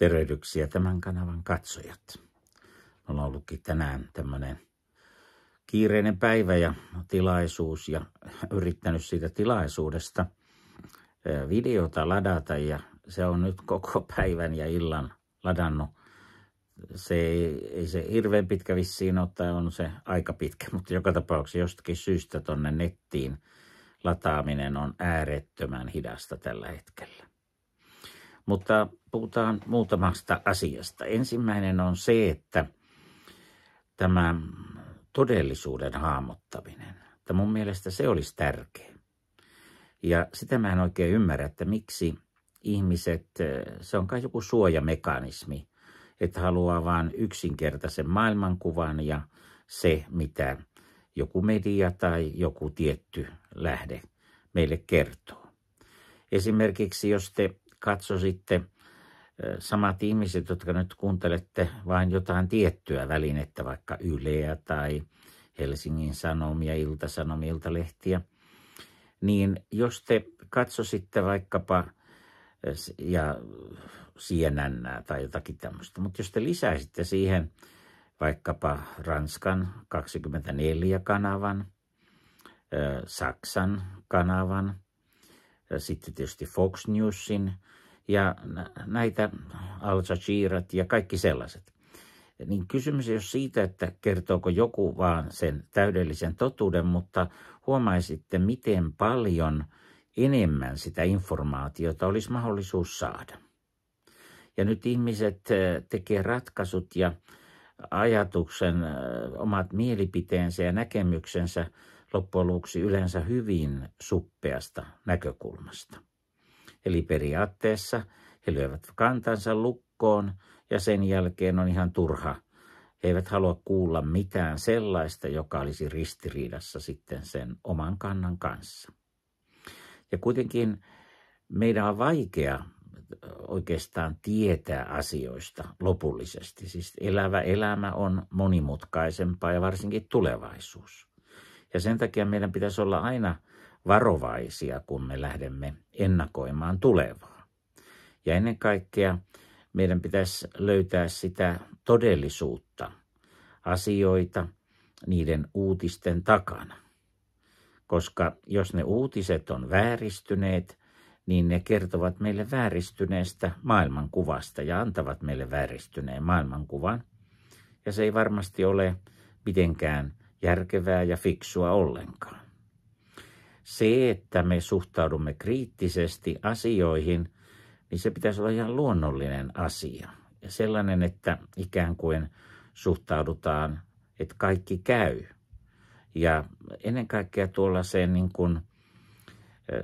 Tervehdyksiä tämän kanavan katsojat. On ollutkin tänään tämmöinen kiireinen päivä ja tilaisuus ja yrittänyt siitä tilaisuudesta videota ladata ja se on nyt koko päivän ja illan ladannut. Se ei, ei se hirveän pitkä vissiin ole tai on se aika pitkä, mutta joka tapauksessa jostakin syystä tuonne nettiin lataaminen on äärettömän hidasta tällä hetkellä. Mutta puhutaan muutamasta asiasta. Ensimmäinen on se, että tämä todellisuuden hahmottaminen. Että mun mielestä se olisi tärkeä. Ja sitä mä en oikein ymmärrä, että miksi ihmiset, se on kai joku suojamekanismi, että haluaa vain yksinkertaisen maailmankuvan ja se, mitä joku media tai joku tietty lähde meille kertoo. Esimerkiksi jos te katso sitten samat ihmiset, jotka nyt kuuntelette vain jotain tiettyä välinettä, vaikka Yleä tai Helsingin Sanomia, Iltasanomia, Iltalehtiä, niin jos te katsositte vaikkapa ja CNN tai jotakin tämmöistä, mutta jos te lisäisitte siihen vaikkapa Ranskan 24-kanavan, Saksan kanavan, sitten tietysti Fox Newsin, ja näitä al Jazeerat ja kaikki sellaiset. Niin kysymys ei ole siitä, että kertooko joku vaan sen täydellisen totuuden, mutta huomaisitte, miten paljon enemmän sitä informaatiota olisi mahdollisuus saada. Ja nyt ihmiset tekee ratkaisut ja ajatuksen, omat mielipiteensä ja näkemyksensä loppujen lopuksi yleensä hyvin suppeasta näkökulmasta. Eli periaatteessa he lyövät kantansa lukkoon ja sen jälkeen on ihan turha. He eivät halua kuulla mitään sellaista, joka olisi ristiriidassa sitten sen oman kannan kanssa. Ja kuitenkin meidän on vaikea oikeastaan tietää asioista lopullisesti. Siis elävä elämä on monimutkaisempaa ja varsinkin tulevaisuus. Ja sen takia meidän pitäisi olla aina – varovaisia, kun me lähdemme ennakoimaan tulevaa. Ja ennen kaikkea meidän pitäisi löytää sitä todellisuutta, asioita niiden uutisten takana. Koska jos ne uutiset on vääristyneet, niin ne kertovat meille vääristyneestä maailmankuvasta ja antavat meille vääristyneen maailmankuvan. Ja se ei varmasti ole mitenkään järkevää ja fiksua ollenkaan se, että me suhtaudumme kriittisesti asioihin, niin se pitäisi olla ihan luonnollinen asia. Ja sellainen, että ikään kuin suhtaudutaan, että kaikki käy. Ja ennen kaikkea tuollaiseen niin kuin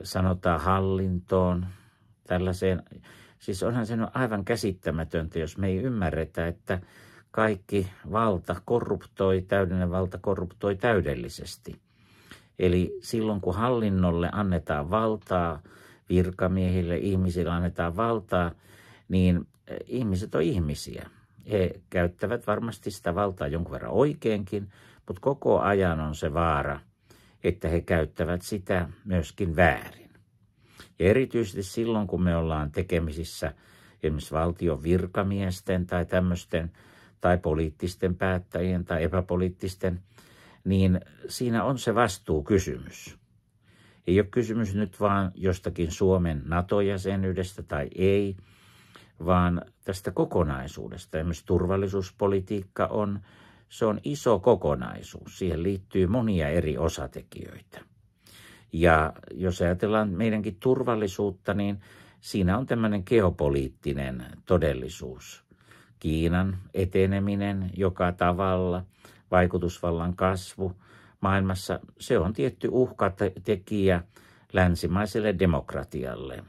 sanotaan hallintoon, tällaiseen, siis onhan se aivan käsittämätöntä, jos me ei ymmärretä, että kaikki valta korruptoi, täydellinen valta korruptoi täydellisesti – Eli silloin kun hallinnolle annetaan valtaa, virkamiehille, ihmisille annetaan valtaa, niin e, ihmiset on ihmisiä. He käyttävät varmasti sitä valtaa jonkun verran oikeinkin, mutta koko ajan on se vaara, että he käyttävät sitä myöskin väärin. Ja erityisesti silloin, kun me ollaan tekemisissä esimerkiksi valtion virkamiesten tai tämmöisten tai poliittisten päättäjien tai epäpoliittisten niin siinä on se vastuukysymys. Ei ole kysymys nyt vaan jostakin Suomen NATO-jäsenyydestä tai ei, vaan tästä kokonaisuudesta. Esimerkiksi turvallisuuspolitiikka on, se on iso kokonaisuus. Siihen liittyy monia eri osatekijöitä. Ja jos ajatellaan meidänkin turvallisuutta, niin siinä on tämmöinen geopoliittinen todellisuus. Kiinan eteneminen joka tavalla – vaikutusvallan kasvu maailmassa, se on tietty uhkatekijä länsimaiselle demokratialle.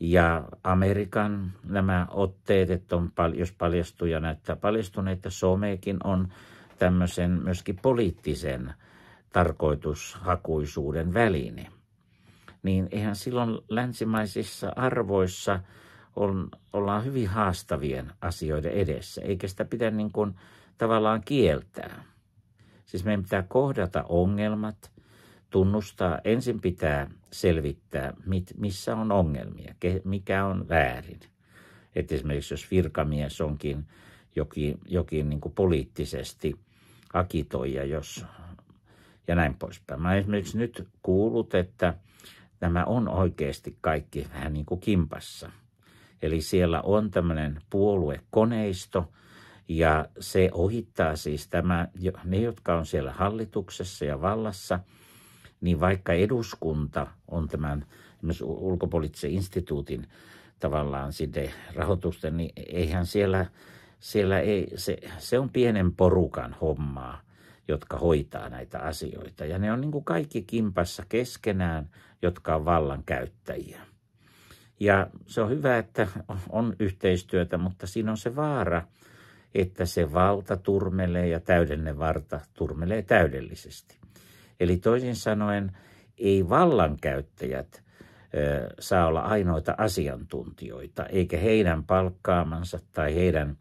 Ja Amerikan nämä otteet, että on, jos ja näyttää paljastuneen, että somekin on tämmöisen myöskin poliittisen tarkoitushakuisuuden väline. Niin eihän silloin länsimaisissa arvoissa on, ollaan hyvin haastavien asioiden edessä, eikä sitä pidä niin kuin – tavallaan kieltää. Siis meidän pitää kohdata ongelmat, tunnustaa, ensin pitää selvittää, mit, missä on ongelmia, ke, mikä on väärin. Et esimerkiksi jos virkamies onkin jokin, jokin niin kuin poliittisesti akitoija, jos ja näin poispäin. Mä esimerkiksi nyt kuulut, että nämä on oikeasti kaikki vähän niin kuin kimpassa. Eli siellä on tämmöinen puoluekoneisto, ja se ohittaa siis tämä, ne, jotka on siellä hallituksessa ja vallassa, niin vaikka eduskunta on tämän ulkopoliittisen instituutin tavallaan sinne rahoitusten, niin eihän siellä, siellä ei, se, se on pienen porukan hommaa, jotka hoitaa näitä asioita. Ja ne on niin kuin kaikki kimpassa keskenään, jotka on vallan käyttäjiä. Ja se on hyvä, että on yhteistyötä, mutta siinä on se vaara, että se valta turmelee ja täydellinen varta turmelee täydellisesti. Eli toisin sanoen ei vallankäyttäjät ö, saa olla ainoita asiantuntijoita, eikä heidän palkkaamansa tai heidän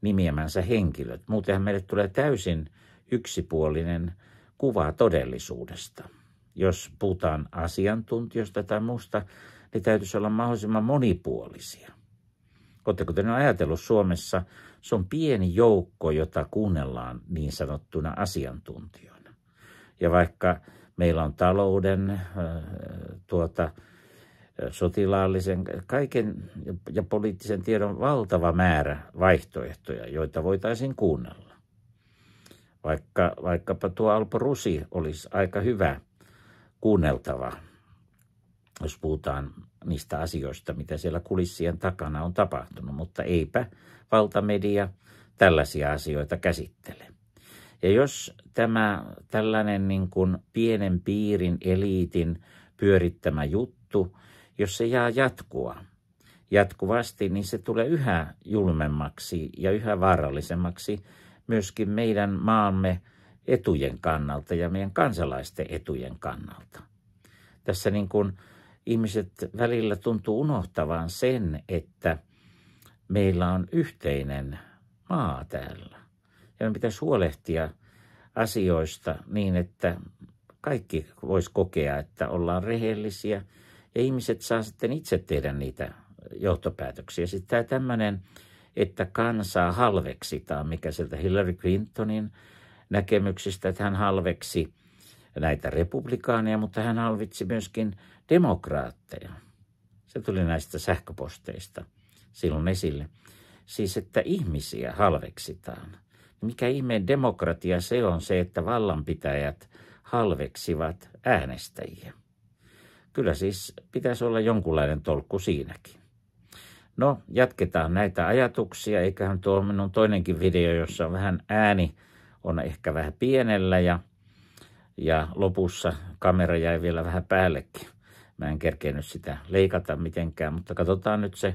nimiämänsä henkilöt. Muutenhan meille tulee täysin yksipuolinen kuva todellisuudesta. Jos puhutaan asiantuntijoista tai muusta, niin täytyisi olla mahdollisimman monipuolisia – Oletteko te ajatellut Suomessa, se on pieni joukko, jota kuunnellaan niin sanottuna asiantuntijoina. Ja vaikka meillä on talouden, tuota, sotilaallisen, kaiken ja poliittisen tiedon valtava määrä vaihtoehtoja, joita voitaisiin kuunnella. Vaikka, vaikkapa tuo Alpo Rusi olisi aika hyvä kuunneltava jos puhutaan niistä asioista, mitä siellä kulissien takana on tapahtunut, mutta eipä valtamedia tällaisia asioita käsittele. Ja jos tämä tällainen niin kuin pienen piirin eliitin pyörittämä juttu, jos se jää jatkua jatkuvasti, niin se tulee yhä julmemmaksi ja yhä vaarallisemmaksi myöskin meidän maamme etujen kannalta ja meidän kansalaisten etujen kannalta. Tässä niin kuin ihmiset välillä tuntuu unohtavan sen, että meillä on yhteinen maa täällä. Ja me pitäisi huolehtia asioista niin, että kaikki voisi kokea, että ollaan rehellisiä ja ihmiset saa sitten itse tehdä niitä johtopäätöksiä. Sitten tämä tämmöinen, että kansaa halveksitaan, mikä sieltä Hillary Clintonin näkemyksistä, että hän halveksi – näitä republikaaneja, mutta hän halvitsi myöskin demokraatteja. Se tuli näistä sähköposteista silloin esille. Siis, että ihmisiä halveksitaan. Mikä ihmeen demokratia se on se, että vallanpitäjät halveksivat äänestäjiä? Kyllä siis pitäisi olla jonkunlainen tolkku siinäkin. No, jatketaan näitä ajatuksia. Eiköhän tuo minun toinenkin video, jossa on vähän ääni, on ehkä vähän pienellä ja – ja lopussa kamera jäi vielä vähän päällekin. Mä en kerkenyt sitä leikata mitenkään, mutta katsotaan nyt se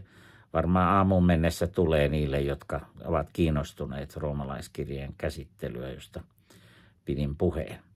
varmaan aamun mennessä tulee niille, jotka ovat kiinnostuneet roomalaiskirjeen käsittelyä, josta pidin puheen.